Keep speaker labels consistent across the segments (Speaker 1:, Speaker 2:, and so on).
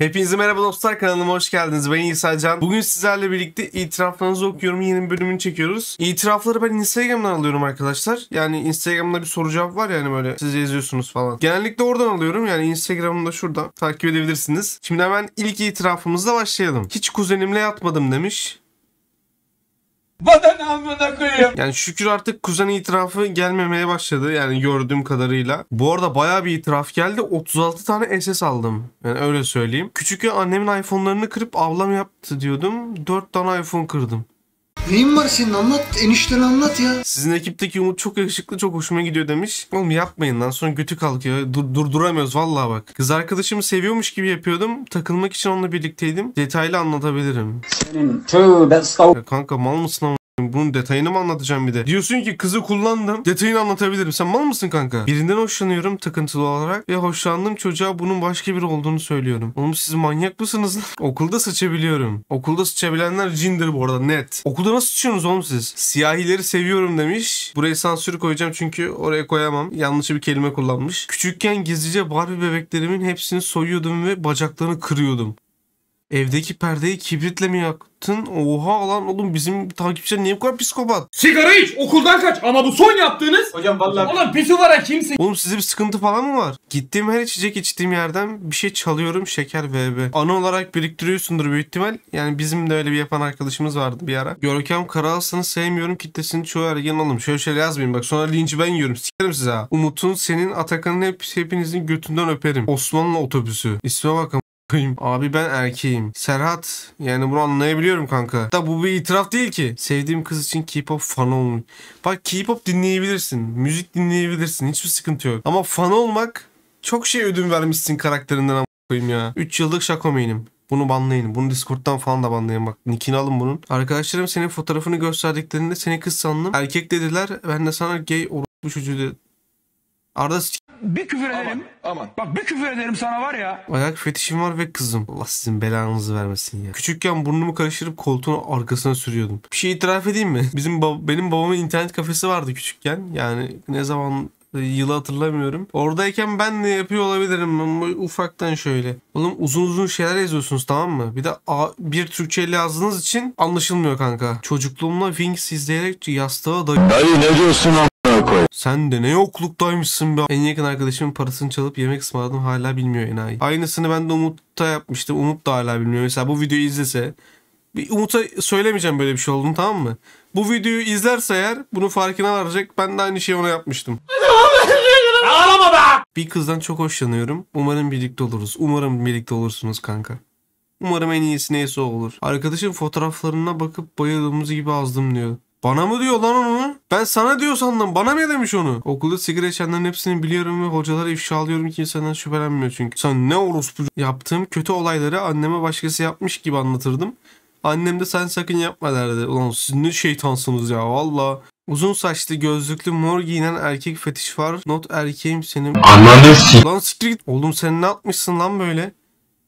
Speaker 1: Hepinize merhaba dostlar kanalıma hoş geldiniz. Ben İsa Can. Bugün sizlerle birlikte itiraflarınızı okuyorum. Yeni bir bölümünü çekiyoruz. İtirafları ben Instagram'dan alıyorum arkadaşlar. Yani Instagram'da bir soru cevap var yani böyle siz yazıyorsunuz falan. Genellikle oradan alıyorum. Yani Instagram'da şurada takip edebilirsiniz. Şimdi hemen ilk itirafımızla başlayalım. Hiç kuzenimle yatmadım demiş. Bana amına koyayım. Yani şükür artık kuzen itirafı gelmemeye başladı yani gördüğüm kadarıyla. Bu arada baya bir itiraf geldi. 36 tane SS aldım. Yani öyle söyleyeyim. Küçükken annemin iPhone'larını kırıp ablam yaptı diyordum. 4 tane iPhone kırdım. Neyin var senin anlat enişten anlat ya. Sizin ekipteki Umut çok yakışıklı çok hoşuma gidiyor demiş. Oğlum yapmayın lan sonra götü kalkıyor. Dur, durduramıyoruz vallahi bak. Kız arkadaşımı seviyormuş gibi yapıyordum. Takılmak için onunla birlikteydim. Detaylı anlatabilirim. Senin tövbe stav. Kanka mal mısın ama? Bunun detayını mı anlatacağım bir de? Diyorsun ki kızı kullandım. Detayını anlatabilirim. Sen mal mısın kanka? Birinden hoşlanıyorum takıntılı olarak ve hoşlandığım çocuğa bunun başka biri olduğunu söylüyorum. Oğlum siz manyak mısınız lan? Okulda sıçabiliyorum. Okulda sıçabilenler cindir bu arada net. Okulda nasıl sıçıyorsunuz oğlum siz? Siyahileri seviyorum demiş. Buraya sansür koyacağım çünkü oraya koyamam. Yanlış bir kelime kullanmış. Küçükken gizlice Barbie bebeklerimin hepsini soyuyordum ve bacaklarını kırıyordum. Evdeki perdeyi kibritle mi yaktın? Oha lan oğlum bizim takipçiler niye bu kadar psikopat? Sigara iç okuldan kaç ama bu son yaptığınız. Hocam vallahi. Oğlum pisuvara kimsin? Oğlum sizde bir sıkıntı falan mı var? Gittiğim her içecek içtiğim yerden bir şey çalıyorum şeker BB. Anı olarak biriktiriyorsundur büyük ihtimal. Yani bizim de öyle bir yapan arkadaşımız vardı bir ara. Görkem Karahasan'ı sevmiyorum kitlesini çoğu ergen alım. Şöyle şeyler yazmayın bak sonra linci ben yiyorum. Sikerim size ha. Umut'un senin Atakan'ın hep, hepinizin götünden öperim. Osmanlı otobüsü. İsme bakın koyayım. Abi ben erkeğim. Serhat yani bunu anlayabiliyorum kanka. Da bu bir itiraf değil ki. Sevdiğim kız için K-pop fan olmuş. Bak K-pop dinleyebilirsin. Müzik dinleyebilirsin. Hiçbir sıkıntı yok. Ama fan olmak çok şey ödün vermişsin karakterinden ama koyayım ya. 3 yıllık şakomeyinim. Bunu banlayın. Bunu Discord'dan falan da banlayın. Bak nickini alın bunun. Arkadaşlarım senin fotoğrafını gösterdiklerinde seni kız sandım. Erkek dediler. Ben de sana gay orospu çocuğu Arada s- Bir küfür ederim. Aman. Bak bir küfür ederim sana var ya. Ayak fetişim var ve kızım. Allah sizin belanızı vermesin ya. Küçükken burnumu karıştırıp koltuğun arkasına sürüyordum. Bir şey itiraf edeyim mi? Bizim bab- benim babamın internet kafesi vardı küçükken. Yani ne zaman e, yılı hatırlamıyorum. Oradayken ben ne yapıyor olabilirim ufaktan şöyle. Oğlum uzun uzun şeyler yazıyorsunuz tamam mı? Bir de A, bir Türkçe ile yazdığınız için anlaşılmıyor kanka. Çocukluğumla Wings izleyerek yastığa da... Dayı ne diyorsun amına koy. Sen de ne yokluktaymışsın be. En yakın arkadaşımın parasını çalıp yemek ısmarladım hala bilmiyor enayi. Aynısını ben de Umut'ta yapmıştım. Umut da hala bilmiyor. Mesela bu videoyu izlese bir Umut'a söylemeyeceğim böyle bir şey olduğunu tamam mı? Bu videoyu izlerse eğer bunu farkına varacak. Ben de aynı şeyi ona yapmıştım. Ağlama be! Bir kızdan çok hoşlanıyorum. Umarım birlikte oluruz. Umarım birlikte olursunuz kanka. Umarım en iyisi neyse olur. Arkadaşım fotoğraflarına bakıp bayıldığımız gibi azdım diyor. Bana mı diyor lan onu? Ben sana diyor sandım. Bana ne demiş onu? Okulda sigara içenlerin hepsini biliyorum ve hocalara alıyorum ki senden şüphelenmiyor çünkü. Sen ne orospu yaptığım kötü olayları anneme başkası yapmış gibi anlatırdım. Annem de sen sakın yapma derdi. Ulan siz ne şeytansınız ya valla. Uzun saçlı gözlüklü mor giyinen erkek fetiş var. Not erkeğim senin. Ananı Lan siktir git. Oğlum sen ne atmışsın lan böyle?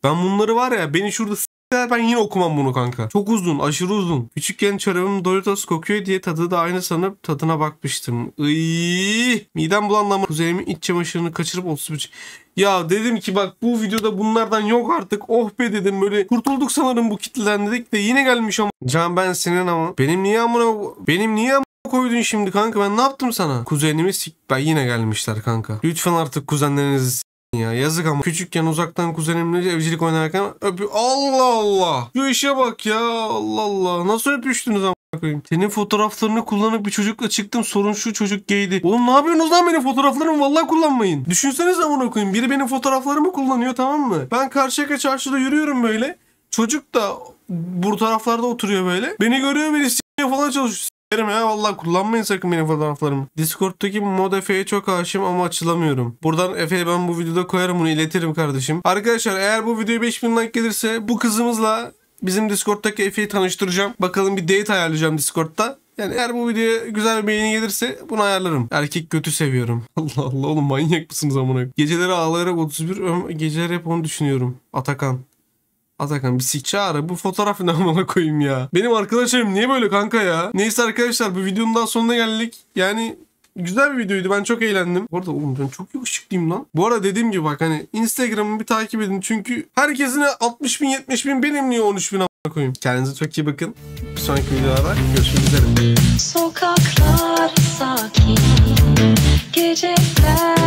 Speaker 1: Ben bunları var ya beni şurada ben yine okumam bunu kanka. Çok uzun, aşırı uzun. Küçükken çorabım Doritos kokuyor diye tadı da aynı sanıp tadına bakmıştım. Iiii. Midem bulandı ama kuzeyimin iç çamaşırını kaçırıp 33... Ya dedim ki bak bu videoda bunlardan yok artık. Oh be dedim böyle kurtulduk sanırım bu kitleden dedik de yine gelmiş ama. Can ben senin ama. Benim niye amına... Benim niye amına koydun şimdi kanka ben ne yaptım sana? Kuzenimi sik... Ben yine gelmişler kanka. Lütfen artık kuzenlerinizi ya yazık ama küçükken uzaktan kuzenimle evcilik oynarken öpü Allah Allah. Şu işe bak ya Allah Allah. Nasıl öpüştünüz ama? koyayım. Senin fotoğraflarını kullanıp bir çocukla çıktım. Sorun şu çocuk geydi. Oğlum ne yapıyorsunuz lan benim fotoğraflarımı vallahi kullanmayın. Düşünseniz amına koyayım. Biri benim fotoğraflarımı kullanıyor tamam mı? Ben Karşıyaka çarşıda yürüyorum böyle. Çocuk da bu taraflarda oturuyor böyle. Beni görüyor beni s*** falan çalışıyor. Derim ya vallahi kullanmayın sakın benim fotoğraflarımı. Discord'daki mod Efe'ye çok aşığım ama açılamıyorum. Buradan Efe'ye ben bu videoda koyarım bunu iletirim kardeşim. Arkadaşlar eğer bu videoya 5000 like gelirse bu kızımızla bizim Discord'daki Efe'yi tanıştıracağım. Bakalım bir date ayarlayacağım Discord'da. Yani eğer bu videoya güzel bir beğeni gelirse bunu ayarlarım. Erkek kötü seviyorum. Allah Allah oğlum manyak mısınız amına? Geceleri ağlayarak 31 geceler hep onu düşünüyorum. Atakan. Atakan bir sikçe ara bu fotoğrafı namına koyayım ya. Benim arkadaşlarım niye böyle kanka ya? Neyse arkadaşlar bu videonun daha sonuna geldik. Yani Güzel bir videoydu. Ben çok eğlendim. Bu arada oğlum ben çok yakışıklıyım lan. Bu arada dediğim gibi bak hani Instagram'ımı bir takip edin. Çünkü herkesine 60 bin 70 bin benim niye 13 bin a**a koyayım. Kendinize çok iyi bakın. Bir sonraki videolarda görüşmek üzere. Sokaklar sakin. Geceler